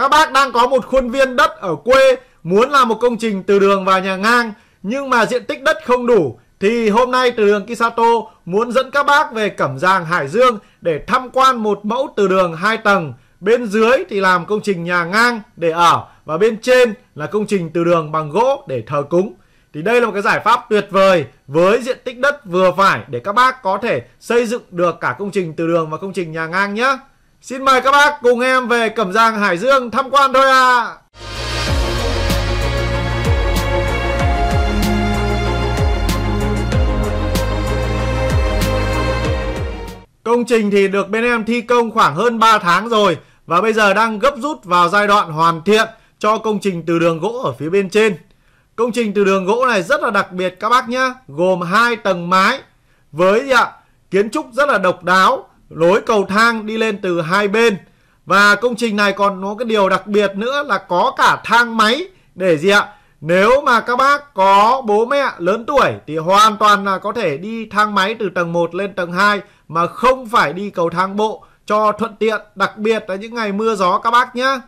Các bác đang có một khuôn viên đất ở quê muốn làm một công trình từ đường vào nhà ngang nhưng mà diện tích đất không đủ thì hôm nay từ đường Kisato muốn dẫn các bác về Cẩm Giàng Hải Dương để tham quan một mẫu từ đường 2 tầng. Bên dưới thì làm công trình nhà ngang để ở và bên trên là công trình từ đường bằng gỗ để thờ cúng. Thì đây là một cái giải pháp tuyệt vời với diện tích đất vừa phải để các bác có thể xây dựng được cả công trình từ đường và công trình nhà ngang nhé. Xin mời các bác cùng em về Cẩm Giang Hải Dương tham quan thôi ạ. À. Công trình thì được bên em thi công khoảng hơn 3 tháng rồi và bây giờ đang gấp rút vào giai đoạn hoàn thiện cho công trình từ đường gỗ ở phía bên trên. Công trình từ đường gỗ này rất là đặc biệt các bác nhé, gồm hai tầng mái với ạ, kiến trúc rất là độc đáo lối cầu thang đi lên từ hai bên và công trình này còn có cái điều đặc biệt nữa là có cả thang máy để gì ạ nếu mà các bác có bố mẹ lớn tuổi thì hoàn toàn là có thể đi thang máy từ tầng 1 lên tầng 2 mà không phải đi cầu thang bộ cho thuận tiện, đặc biệt là những ngày mưa gió các bác nhé.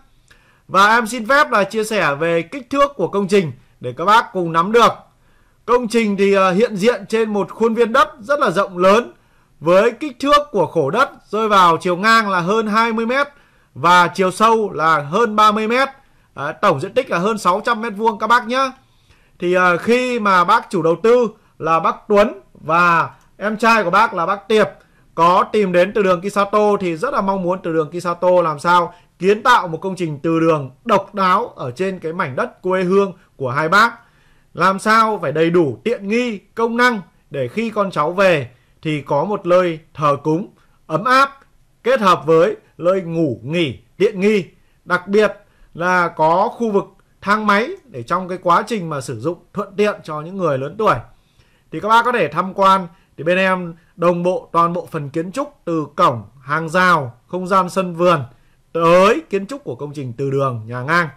Và em xin phép là chia sẻ về kích thước của công trình để các bác cùng nắm được. Công trình thì ờ, hiện diện trên một khuôn viên đất rất là rộng lớn với kích thước của khổ đất rơi vào chiều ngang là hơn 20 m và chiều sâu là hơn 30 m. À, tổng diện tích là hơn 600 m vuông các bác nhá Thì à, khi mà bác chủ đầu tư là bác Tuấn và em trai của bác là bác Tiệp có tìm đến từ đường Kisato thì rất là mong muốn từ đường Kisato làm sao kiến tạo một công trình từ đường độc đáo ở trên cái mảnh đất quê hương của hai bác. Làm sao phải đầy đủ tiện nghi, công năng để khi con cháu về thì có một lời thờ cúng ấm áp kết hợp với lời ngủ nghỉ tiện nghi đặc biệt là có khu vực thang máy để trong cái quá trình mà sử dụng thuận tiện cho những người lớn tuổi thì các bác có thể tham quan thì bên em đồng bộ toàn bộ phần kiến trúc từ cổng hàng rào không gian sân vườn tới kiến trúc của công trình từ đường nhà ngang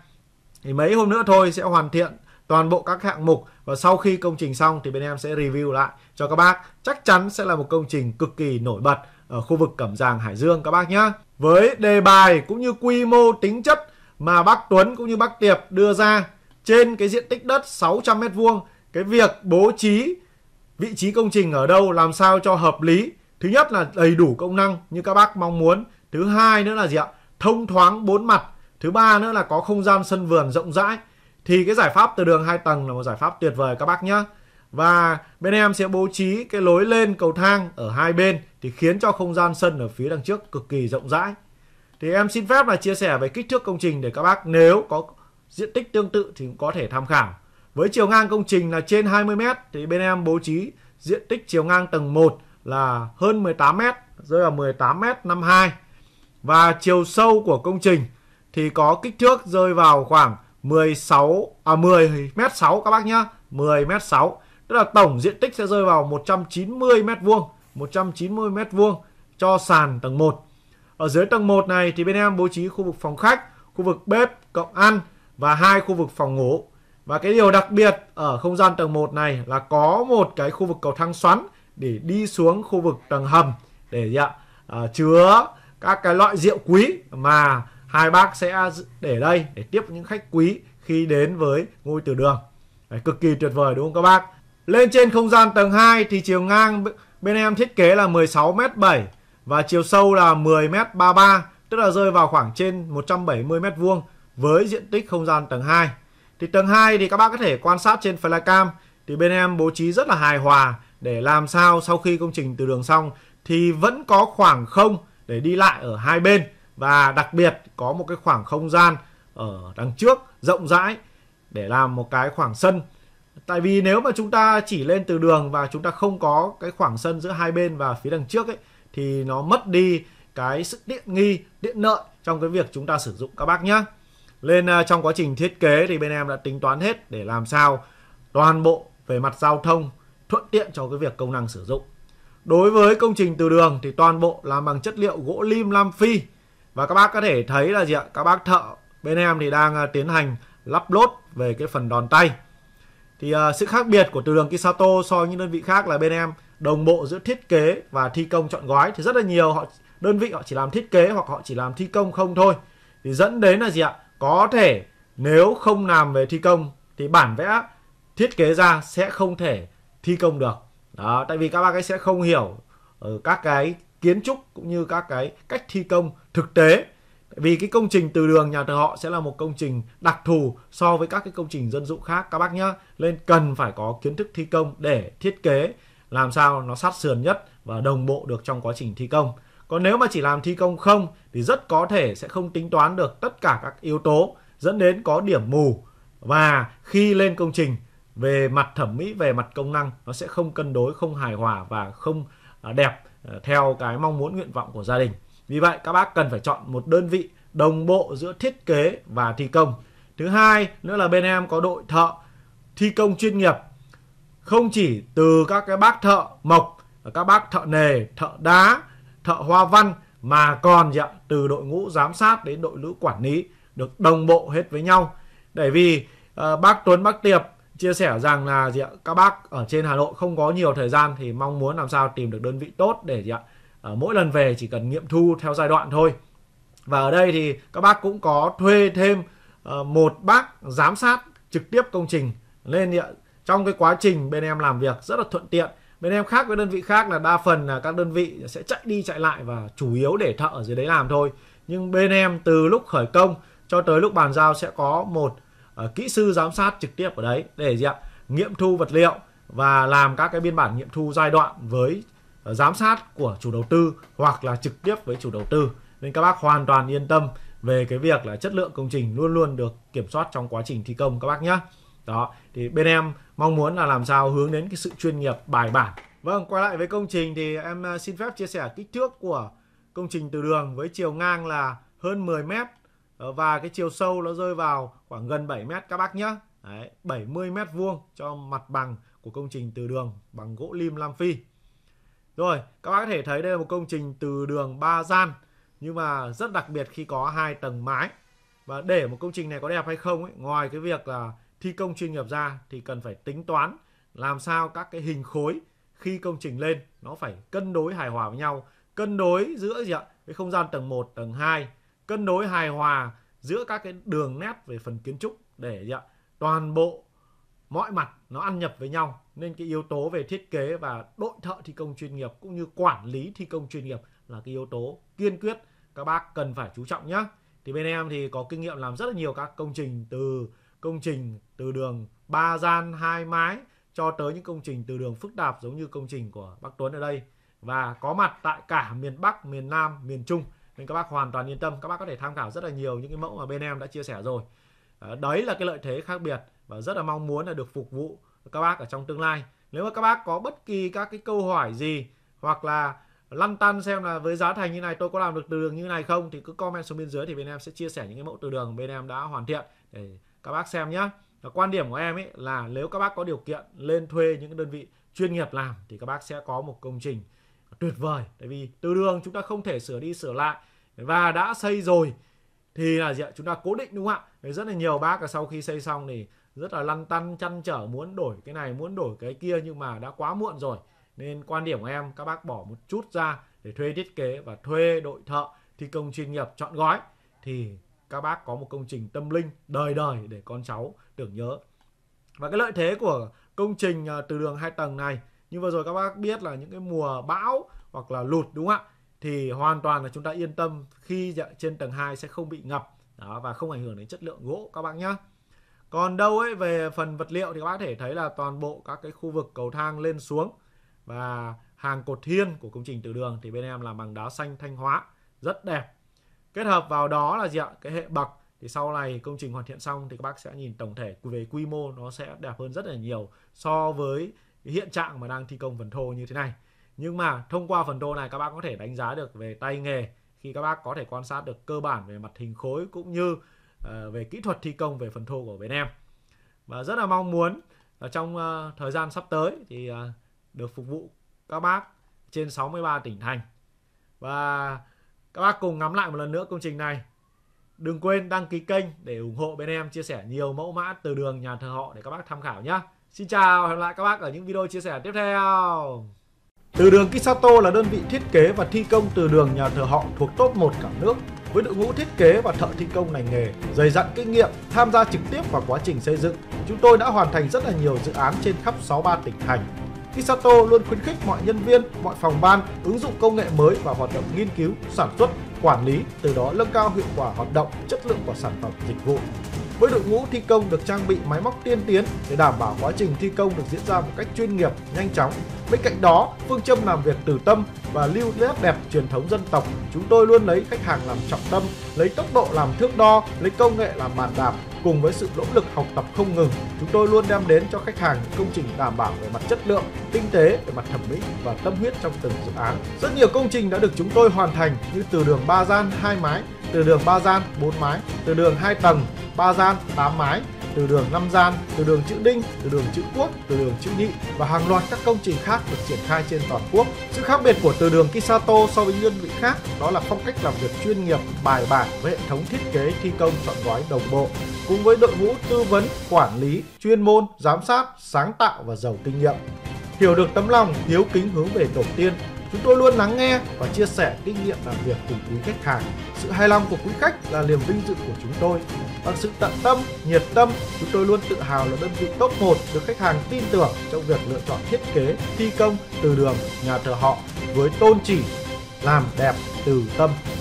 thì mấy hôm nữa thôi sẽ hoàn thiện toàn bộ các hạng mục và sau khi công trình xong thì bên em sẽ review lại cho các bác. Chắc chắn sẽ là một công trình cực kỳ nổi bật ở khu vực Cẩm Giàng Hải Dương các bác nhé. Với đề bài cũng như quy mô tính chất mà bác Tuấn cũng như bác Tiệp đưa ra trên cái diện tích đất 600m2, cái việc bố trí vị trí công trình ở đâu làm sao cho hợp lý. Thứ nhất là đầy đủ công năng như các bác mong muốn. Thứ hai nữa là gì ạ? Thông thoáng bốn mặt. Thứ ba nữa là có không gian sân vườn rộng rãi thì cái giải pháp từ đường hai tầng là một giải pháp tuyệt vời các bác nhé và bên em sẽ bố trí cái lối lên cầu thang ở hai bên thì khiến cho không gian sân ở phía đằng trước cực kỳ rộng rãi thì em xin phép là chia sẻ về kích thước công trình để các bác nếu có diện tích tương tự thì cũng có thể tham khảo với chiều ngang công trình là trên 20m thì bên em bố trí diện tích chiều ngang tầng 1 là hơn 18m rơi vào 18m52 và chiều sâu của công trình thì có kích thước rơi vào khoảng 16 à 10 m 6 các bác nhá, 10 m 6. Tức là tổng diện tích sẽ rơi vào 190 m vuông, 190 m vuông cho sàn tầng 1. Ở dưới tầng 1 này thì bên em bố trí khu vực phòng khách, khu vực bếp cộng ăn và hai khu vực phòng ngủ. Và cái điều đặc biệt ở không gian tầng 1 này là có một cái khu vực cầu thang xoắn để đi xuống khu vực tầng hầm để gì ạ? Dạ, à, chứa các cái loại rượu quý mà hai bác sẽ để đây để tiếp những khách quý khi đến với ngôi từ đường Đấy, cực kỳ tuyệt vời đúng không các bác lên trên không gian tầng 2 thì chiều ngang bên em thiết kế là 16m7 và chiều sâu là 10m33 tức là rơi vào khoảng trên 170 mét vuông với diện tích không gian tầng 2. Thì tầng 2 thì các bác có thể quan sát trên flycam thì bên em bố trí rất là hài hòa để làm sao sau khi công trình từ đường xong thì vẫn có khoảng không để đi lại ở hai bên và đặc biệt có một cái khoảng không gian ở đằng trước rộng rãi để làm một cái khoảng sân tại vì nếu mà chúng ta chỉ lên từ đường và chúng ta không có cái khoảng sân giữa hai bên và phía đằng trước ấy thì nó mất đi cái sự tiện nghi tiện lợi trong cái việc chúng ta sử dụng các bác nhá lên à, trong quá trình thiết kế thì bên em đã tính toán hết để làm sao toàn bộ về mặt giao thông thuận tiện cho cái việc công năng sử dụng đối với công trình từ đường thì toàn bộ làm bằng chất liệu gỗ lim lam phi và các bác có thể thấy là gì ạ? Các bác thợ bên em thì đang à, tiến hành lắp lốt về cái phần đòn tay. Thì uh, sự khác biệt của từ đường Kisato so với những đơn vị khác là bên em đồng bộ giữa thiết kế và thi công chọn gói thì rất là nhiều họ đơn vị họ chỉ làm thiết kế hoặc họ chỉ làm thi công không thôi. Thì dẫn đến là gì ạ? Có thể nếu không làm về thi công thì bản vẽ thiết kế ra sẽ không thể thi công được. Đó, tại vì các bác ấy sẽ không hiểu ở ờ, các cái kiến trúc cũng như các cái cách thi công thực tế vì cái công trình từ đường nhà thờ họ sẽ là một công trình đặc thù so với các cái công trình dân dụng khác các bác nhá nên cần phải có kiến thức thi công để thiết kế làm sao nó sát sườn nhất và đồng bộ được trong quá trình thi công còn nếu mà chỉ làm thi công không thì rất có thể sẽ không tính toán được tất cả các yếu tố dẫn đến có điểm mù và khi lên công trình về mặt thẩm mỹ về mặt công năng nó sẽ không cân đối không hài hòa và không à, đẹp Ờ, theo cái mong muốn nguyện vọng của gia đình. Vì vậy các bác cần phải chọn một đơn vị đồng bộ giữa thiết kế và thi công. Thứ hai nữa là bên em có đội thợ thi công chuyên nghiệp. Không chỉ từ các cái bác thợ mộc, các bác thợ nề, thợ đá, thợ hoa văn mà còn dạ, từ đội ngũ giám sát đến đội ngũ quản lý được đồng bộ hết với nhau. Bởi vì uh, bác Tuấn, bác Tiệp chia sẻ rằng là gì ạ các bác ở trên Hà Nội không có nhiều thời gian thì mong muốn làm sao tìm được đơn vị tốt để gì ạ à, mỗi lần về chỉ cần nghiệm thu theo giai đoạn thôi và ở đây thì các bác cũng có thuê thêm ờ, một bác giám sát trực tiếp công trình lên trong cái quá trình bên em làm việc rất là thuận tiện bên em khác với đơn vị khác là đa phần là các đơn vị sẽ chạy đi chạy lại và chủ yếu để thợ ở dưới đấy làm thôi nhưng bên em từ lúc khởi công cho tới lúc bàn giao sẽ có một Ờ, kỹ sư giám sát trực tiếp ở đấy để gì ạ nghiệm thu vật liệu và làm các cái biên bản nghiệm thu giai đoạn với ờ, giám sát của chủ đầu tư hoặc là trực tiếp với chủ đầu tư nên các bác hoàn toàn yên tâm về cái việc là chất lượng công trình luôn luôn được kiểm soát trong quá trình thi công các bác nhé đó thì bên em mong muốn là làm sao hướng đến cái sự chuyên nghiệp bài bản vâng quay lại với công trình thì em ờ, xin phép chia sẻ kích thước của công trình từ đường với chiều ngang là hơn 10 mét Ờ, và cái chiều sâu nó rơi vào khoảng gần 7 mét các bác nhé Đấy, 70 mét vuông cho mặt bằng của công trình từ đường bằng gỗ lim lam phi rồi các bác có thể thấy đây là một công trình từ đường ba gian nhưng mà rất đặc biệt khi có hai tầng mái và để một công trình này có đẹp hay không ấy, ngoài cái việc là thi công chuyên nghiệp ra thì cần phải tính toán làm sao các cái hình khối khi công trình lên nó phải cân đối hài hòa với nhau cân đối giữa gì ạ cái không gian tầng 1, tầng 2 cân đối hài hòa giữa các cái đường nét về phần kiến trúc để toàn bộ mọi mặt nó ăn nhập với nhau nên cái yếu tố về thiết kế và đội thợ thi công chuyên nghiệp cũng như quản lý thi công chuyên nghiệp là cái yếu tố kiên quyết các bác cần phải chú trọng nhé thì bên em thì có kinh nghiệm làm rất là nhiều các công trình từ công trình từ đường ba gian hai mái cho tới những công trình từ đường phức tạp giống như công trình của bác Tuấn ở đây và có mặt tại cả miền Bắc, miền Nam, miền Trung nên các bác hoàn toàn yên tâm các bác có thể tham khảo rất là nhiều những cái mẫu mà bên em đã chia sẻ rồi ờ, đấy là cái lợi thế khác biệt và rất là mong muốn là được phục vụ các bác ở trong tương lai nếu mà các bác có bất kỳ các cái câu hỏi gì hoặc là lăn tăn xem là với giá thành như này tôi có làm được từ đường như này không thì cứ comment xuống bên dưới thì bên em sẽ chia sẻ những cái mẫu từ đường bên em đã hoàn thiện để các bác xem nhé và quan điểm của em ấy là nếu các bác có điều kiện lên thuê những đơn vị chuyên nghiệp làm thì các bác sẽ có một công trình tuyệt vời tại vì từ đường chúng ta không thể sửa đi sửa lại và đã xây rồi thì là gì ạ chúng ta cố định đúng không ạ rất là nhiều bác là sau khi xây xong thì rất là lăn tăn chăn trở muốn đổi cái này muốn đổi cái kia nhưng mà đã quá muộn rồi nên quan điểm của em các bác bỏ một chút ra để thuê thiết kế và thuê đội thợ thi công chuyên nghiệp chọn gói thì các bác có một công trình tâm linh đời đời để con cháu tưởng nhớ và cái lợi thế của công trình à, từ đường hai tầng này như vừa rồi các bác biết là những cái mùa bão hoặc là lụt đúng không ạ thì hoàn toàn là chúng ta yên tâm khi dạ, trên tầng 2 sẽ không bị ngập đó, và không ảnh hưởng đến chất lượng gỗ các bác nhé còn đâu ấy về phần vật liệu thì các bác thể thấy là toàn bộ các cái khu vực cầu thang lên xuống và hàng cột thiên của công trình từ đường thì bên em làm bằng đá xanh thanh hóa rất đẹp kết hợp vào đó là gì ạ cái hệ bậc thì sau này công trình hoàn thiện xong thì các bác sẽ nhìn tổng thể về quy mô nó sẽ đẹp hơn rất là nhiều so với hiện trạng mà đang thi công phần thô như thế này nhưng mà thông qua phần thô này các bác có thể đánh giá được về tay nghề khi các bác có thể quan sát được cơ bản về mặt hình khối cũng như uh, về kỹ thuật thi công về phần thô của bên em và rất là mong muốn ở trong uh, thời gian sắp tới thì uh, được phục vụ các bác trên 63 tỉnh thành và các bác cùng ngắm lại một lần nữa công trình này đừng quên đăng ký kênh để ủng hộ bên em chia sẻ nhiều mẫu mã từ đường nhà thờ họ để các bác tham khảo nhé Xin chào, hẹn lại các bác ở những video chia sẻ tiếp theo. Từ đường Kisato là đơn vị thiết kế và thi công từ đường nhà thờ họ thuộc top 1 cả nước với đội ngũ thiết kế và thợ thi công ngành nghề, dày dặn kinh nghiệm, tham gia trực tiếp vào quá trình xây dựng. Chúng tôi đã hoàn thành rất là nhiều dự án trên khắp 63 tỉnh thành. Kisato luôn khuyến khích mọi nhân viên, mọi phòng ban ứng dụng công nghệ mới và hoạt động nghiên cứu, sản xuất, quản lý, từ đó nâng cao hiệu quả hoạt động, chất lượng của sản phẩm dịch vụ với đội ngũ thi công được trang bị máy móc tiên tiến để đảm bảo quá trình thi công được diễn ra một cách chuyên nghiệp, nhanh chóng. Bên cạnh đó, phương châm làm việc từ tâm và lưu nét đẹp truyền thống dân tộc, chúng tôi luôn lấy khách hàng làm trọng tâm, lấy tốc độ làm thước đo, lấy công nghệ làm bàn đạp. Cùng với sự nỗ lực học tập không ngừng, chúng tôi luôn đem đến cho khách hàng những công trình đảm bảo về mặt chất lượng, tinh tế về mặt thẩm mỹ và tâm huyết trong từng dự án. Rất nhiều công trình đã được chúng tôi hoàn thành như từ đường ba gian hai mái từ đường 3 gian 4 mái, từ đường 2 tầng 3 gian 8 mái, từ đường 5 gian, từ đường chữ đinh, từ đường chữ quốc, từ đường chữ nhị và hàng loạt các công trình khác được triển khai trên toàn quốc. Sự khác biệt của từ đường Kisato so với đơn vị khác đó là phong cách làm việc chuyên nghiệp, bài bản với hệ thống thiết kế thi công chọn gói đồng bộ cùng với đội ngũ tư vấn, quản lý, chuyên môn, giám sát, sáng tạo và giàu kinh nghiệm. Hiểu được tấm lòng hiếu kính hướng về tổ tiên Chúng tôi luôn lắng nghe và chia sẻ kinh nghiệm làm việc cùng quý khách hàng. Sự hài lòng của quý khách là niềm vinh dự của chúng tôi. Bằng sự tận tâm, nhiệt tâm, chúng tôi luôn tự hào là đơn vị top 1 được khách hàng tin tưởng trong việc lựa chọn thiết kế, thi công, từ đường, nhà thờ họ với tôn chỉ làm đẹp từ tâm